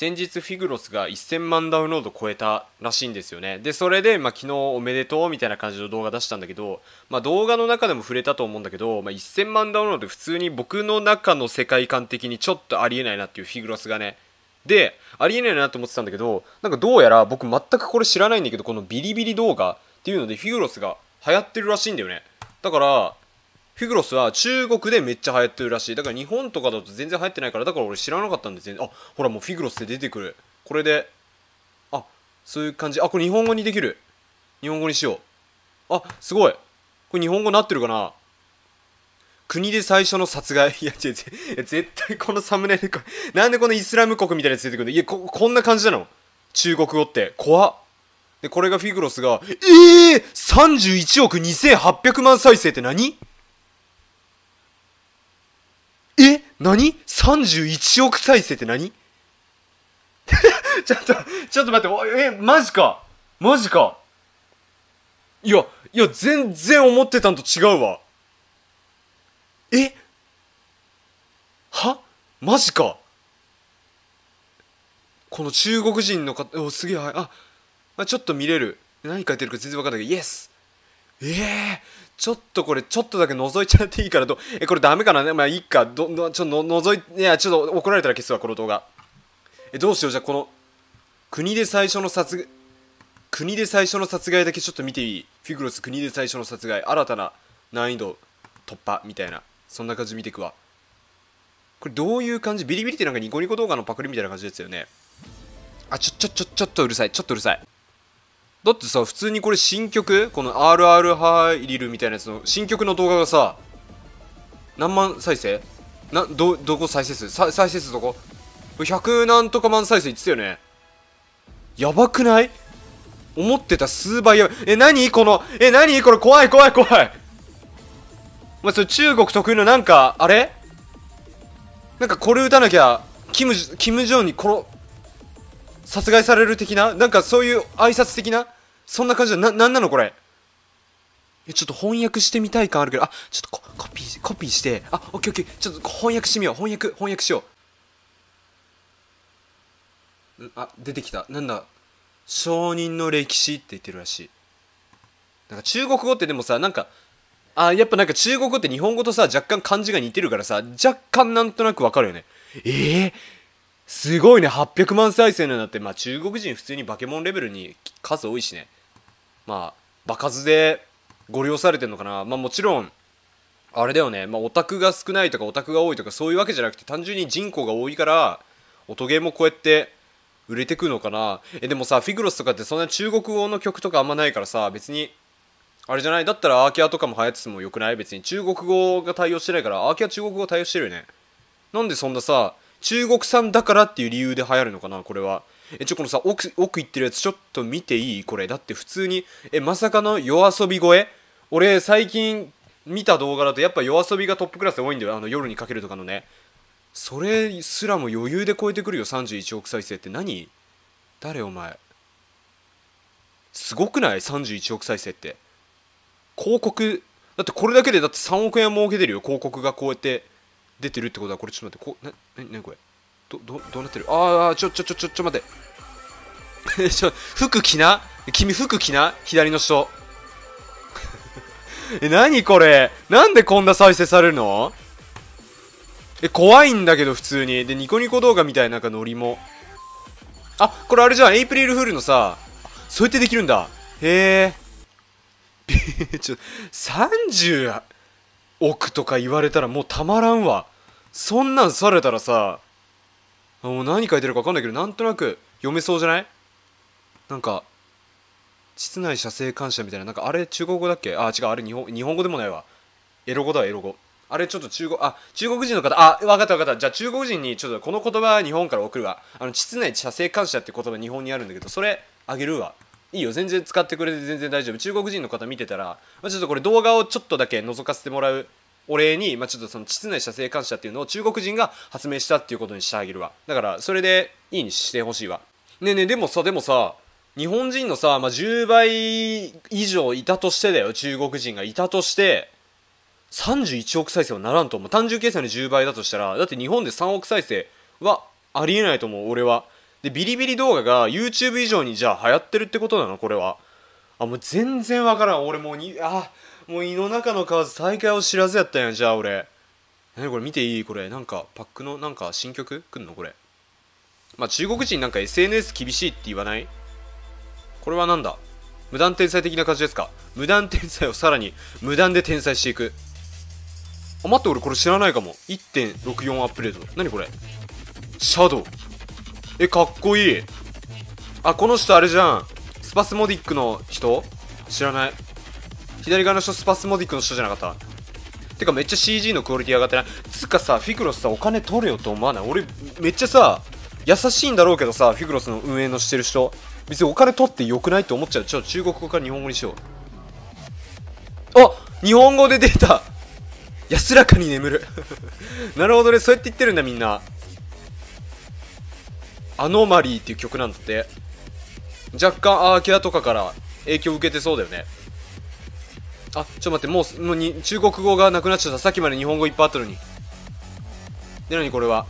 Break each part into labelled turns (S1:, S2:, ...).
S1: 先日フィグロスが1000万ダウンロード超えたらしいんですよねでそれで、まあ、昨日おめでとうみたいな感じの動画出したんだけど、まあ、動画の中でも触れたと思うんだけど、まあ、1000万ダウンロード普通に僕の中の世界観的にちょっとありえないなっていうフィグロスがねでありえないなと思ってたんだけどなんかどうやら僕全くこれ知らないんだけどこのビリビリ動画っていうのでフィグロスが流行ってるらしいんだよねだからフィグロスは中国でめっちゃ流行ってるらしいだから日本とかだと全然流行ってないからだから俺知らなかったんで全然あほらもうフィグロスって出てくるこれであそういう感じあこれ日本語にできる日本語にしようあすごいこれ日本語なってるかな国で最初の殺害 いや違う違う絶対このサムネイルなんでこのイスラム国みたいなやつ出てくるのいやここんな感じなの中国語って怖っでこれがフィグロスがええー、31億2800万再生って何何 ?31 億再生って何 ちょっと、ちょっと待って、え、マジかマジかいや、いや、全然思ってたんと違うわ。えはマジかこの中国人の方、お、すげえ、あ、あちょっと見れる。何書いてるか全然わかんないけど、イエスええー、ちょっとこれ、ちょっとだけ覗いちゃっていいからど、え、これダメかなまあいいか、ど、どちょっと覗い、いや、ちょっと怒られたら消すわ、この動画。え、どうしよう、じゃあこの、国で最初の殺、国で最初の殺害だけちょっと見ていいフィグロス国で最初の殺害、新たな難易度突破、みたいな。そんな感じ見ていくわ。これどういう感じビリビリってなんかニコニコ動画のパクリみたいな感じですよね。あ、ちょ、ちょ、ちょ、ちょっとうるさい、ちょっとうるさい。だってさ普通にこれ新曲この RR 入りるみたいなやつの新曲の動画がさ何万再生などどこ再生数再生数どここれ100何とか万再生いってたよねやばくない思ってた数倍やばいえ何このえ何これ怖い怖い怖いお前それ中国特有のなんかあれなんかこれ打たなきゃキム・キム・ジョンに殺殺害される的ななんかそういう挨拶的なそんな感じで、な、なんなのこれ。え、ちょっと翻訳してみたい感あるけど、あ、ちょっとココピー、コピーして、あ、オッケーオッケー、ちょっと翻訳してみよう。翻訳、翻訳しよう。あ、出てきた。なんだ。承認の歴史って言ってるらしい。なんか中国語ってでもさ、なんか、あ、やっぱなんか中国語って日本語とさ、若干漢字が似てるからさ、若干なんとなくわかるよね。ええー、すごいね、800万再生なんだって、まあ中国人普通にバケモンレベルに数多いしね。まあ場数でご利用されてるのかなまあもちろんあれだよねまあオタクが少ないとかオタクが多いとかそういうわけじゃなくて単純に人口が多いから音ゲーもこうやって売れてくのかなえでもさフィグロスとかってそんな中国語の曲とかあんまないからさ別にあれじゃないだったらアーキアとかも流行っててもよくない別に中国語が対応してないからアーキア中国語対応してるよねなんでそんなさ中国産だからっていう理由で流行るのかなこれはえちょこのさ奥奥行ってるやつちょっと見ていいこれだって普通にえまさかの夜遊び声俺最近見た動画だとやっぱ夜遊びがトップクラスで多いんだよあの夜にかけるとかのねそれすらも余裕で超えてくるよ31億再生って何誰お前すごくない31億再生って広告だってこれだけでだって3億円儲けてるよ広告がこうやって出てるってことは、これちょっと待って、こう、な、な、なにこれど、ど、どうなってるああ、ちょ、ちょ、ちょ、ちょ、ちょ、待って。ちょ、服着な君服着な左の人。え、なにこれなんでこんな再生されるのえ、怖いんだけど、普通に。で、ニコニコ動画みたいな、なんかノリも。あ、これあれじゃん。エイプリルフールのさ、そうやってできるんだ。へえ。ちょ、30、億とか言われたらもうたまらんわそんなんされたらさもう何書いてるか分かんないけどなんとなく読めそうじゃないなんか室内射精感謝みたいななんかあれ中国語だっけあ違うあれ日本日本語でもないわエロ語だわエロ語あれちょっと中国あ中国人の方あ分かった分かったじゃあ中国人にちょっとこの言葉日本から送るわあの室内射精感謝って言葉日本にあるんだけどそれあげるわいいよ全然使ってくれて全然大丈夫中国人の方見てたら、まあ、ちょっとこれ動画をちょっとだけ覗かせてもらうお礼に、まあ、ちょっとその膣内射精感謝っていうのを中国人が発明したっていうことにしてあげるわだからそれでいいにしてほしいわねえねえでもさでもさ日本人のさ、まあ、10倍以上いたとしてだよ中国人がいたとして31億再生はならんと思う単純計算で10倍だとしたらだって日本で3億再生はありえないと思う俺はでビリビリ動画が YouTube 以上にじゃあ流行ってるってことなのこれはあもう全然わからん俺もうにあもう胃の中の蛙再会を知らずやったんやじゃあ俺何これ見ていいこれなんかパックのなんか新曲くんのこれまあ中国人なんか SNS 厳しいって言わないこれはなんだ無断天才的な感じですか無断天才をさらに無断で転載していくあ待って俺これ知らないかも1.64アップデート何これシャドウえ、かっこいい。あ、この人あれじゃん。スパスモディックの人知らない。左側の人スパスモディックの人じゃなかったてかめっちゃ CG のクオリティ上がってないつかさ、フィクロスさ、お金取れよと思わない俺、めっちゃさ、優しいんだろうけどさ、フィクロスの運営のしてる人。別にお金取ってよくないって思っちゃう。ちょ、中国語から日本語にしよう。あ日本語で出た安らかに眠る なるほどね、そうやって言ってるんだみんな。アノマリーっていう曲なんだって。若干、アーキアとかから影響受けてそうだよね。あ、ちょっと待って、もう、もうに、中国語がなくなっちゃった。さっきまで日本語いっぱいあったのに。で、なにこれは。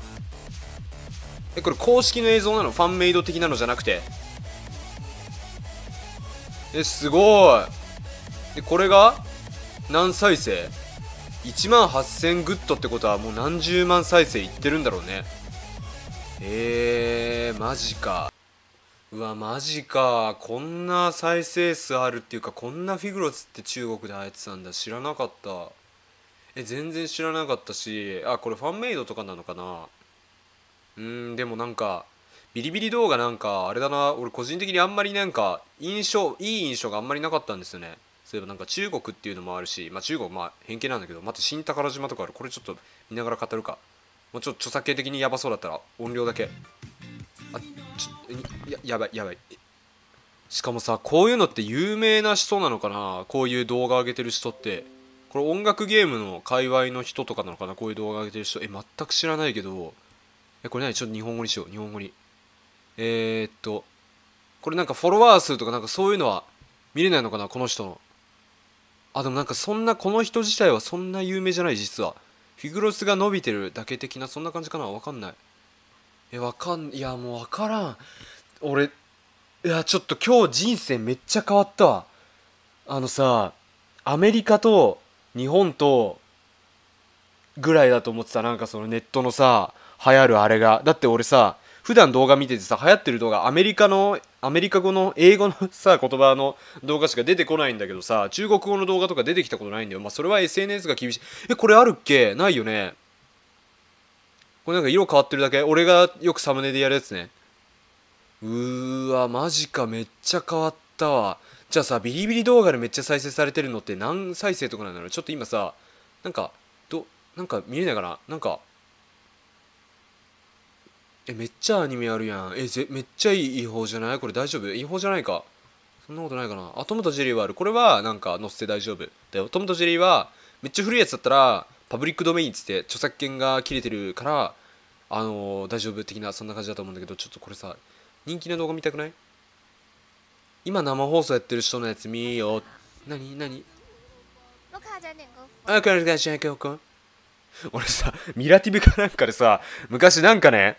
S1: え、これ公式の映像なのファンメイド的なのじゃなくて。え、すごい。で、これが、何再生 ?1 万8000グッドってことはもう何十万再生いってるんだろうね。えー、マジかうわマジかこんな再生数あるっていうかこんなフィグロスって中国で流行ってたんだ知らなかったえ全然知らなかったしあこれファンメイドとかなのかなうんでもなんかビリビリ動画なんかあれだな俺個人的にあんまりなんか印象いい印象があんまりなかったんですよねそういえばなんか中国っていうのもあるしまあ中国まあ偏見なんだけどまた新宝島とかあるこれちょっと見ながら語るかもうちょっと著作権的にやばそうだったら音量だけあちょややばいやばいしかもさこういうのって有名な人なのかなこういう動画上げてる人ってこれ音楽ゲームの界隈の人とかなのかなこういう動画上げてる人え全く知らないけどえこれ何ちょっと日本語にしよう日本語にえー、っとこれなんかフォロワー数とかなんかそういうのは見れないのかなこの人のあでもなんかそんなこの人自体はそんな有名じゃない実はフィグロスが伸びてるだけ的なそんな感じかなわかんないえわかんいやもうわからん俺いやちょっと今日人生めっちゃ変わったわあのさアメリカと日本とぐらいだと思ってたなんかそのネットのさ流行るあれがだって俺さ普段動画見ててさ流行ってる動画アメリカのアメリカ語の英語のさ言葉の動画しか出てこないんだけどさ中国語の動画とか出てきたことないんだよまあそれは SNS が厳しいえこれあるっけないよねこれなんか色変わってるだけ俺がよくサムネでやるやつねうーわマジかめっちゃ変わったわじゃあさビリビリ動画でめっちゃ再生されてるのって何再生とかなんだろうちょっと今さなんかどなんか見えないかななんかえめっちゃアニメあるやんえぜめっちゃいい違法じゃないこれ大丈夫違法じゃないかそんなことないかなあトムとジェリーはあるこれはなんか載せて大丈夫だよトムとジェリーはめっちゃ古いやつだったらパブリックドメインっつって著作権が切れてるからあのー、大丈夫的なそんな感じだと思うんだけどちょっとこれさ人気の動画見たくない今生放送やってる人のやつ見よなになにあ、これ、これ、これ、これ。俺さ、ミラティブかなんかでさ、昔なんかね、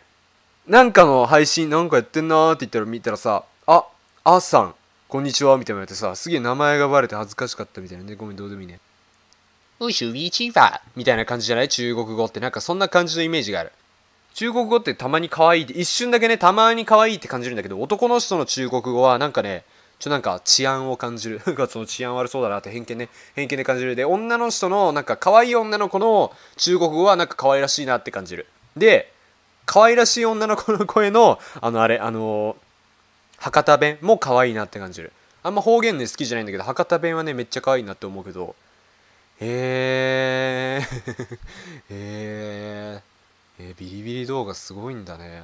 S1: なんかの配信なんかやってんなーって言ったら見たらさ、あ、あーさん、こんにちは、みたいなのやってさ、すげえ名前がバレて恥ずかしかったみたいなね、ごめん、どうでもいいね。うチーみァーみたいな感じじゃない中国語ってなんかそんな感じのイメージがある。中国語ってたまに可愛いって、一瞬だけね、たまに可愛いって感じるんだけど、男の人の中国語はなんかね、ちょなんか治安を感じる。なんかその治安悪そうだなって偏見ね、偏見で感じる。で、女の人のなんか可愛い女の子の中国語はなんか可愛らしいなって感じる。で、可愛らしい女の子の声のあのあれあの博多弁も可愛いなって感じるあんま方言ね好きじゃないんだけど博多弁はねめっちゃ可愛いなって思うけどへえー、えー、えー、ビリビリ動画すごいんだね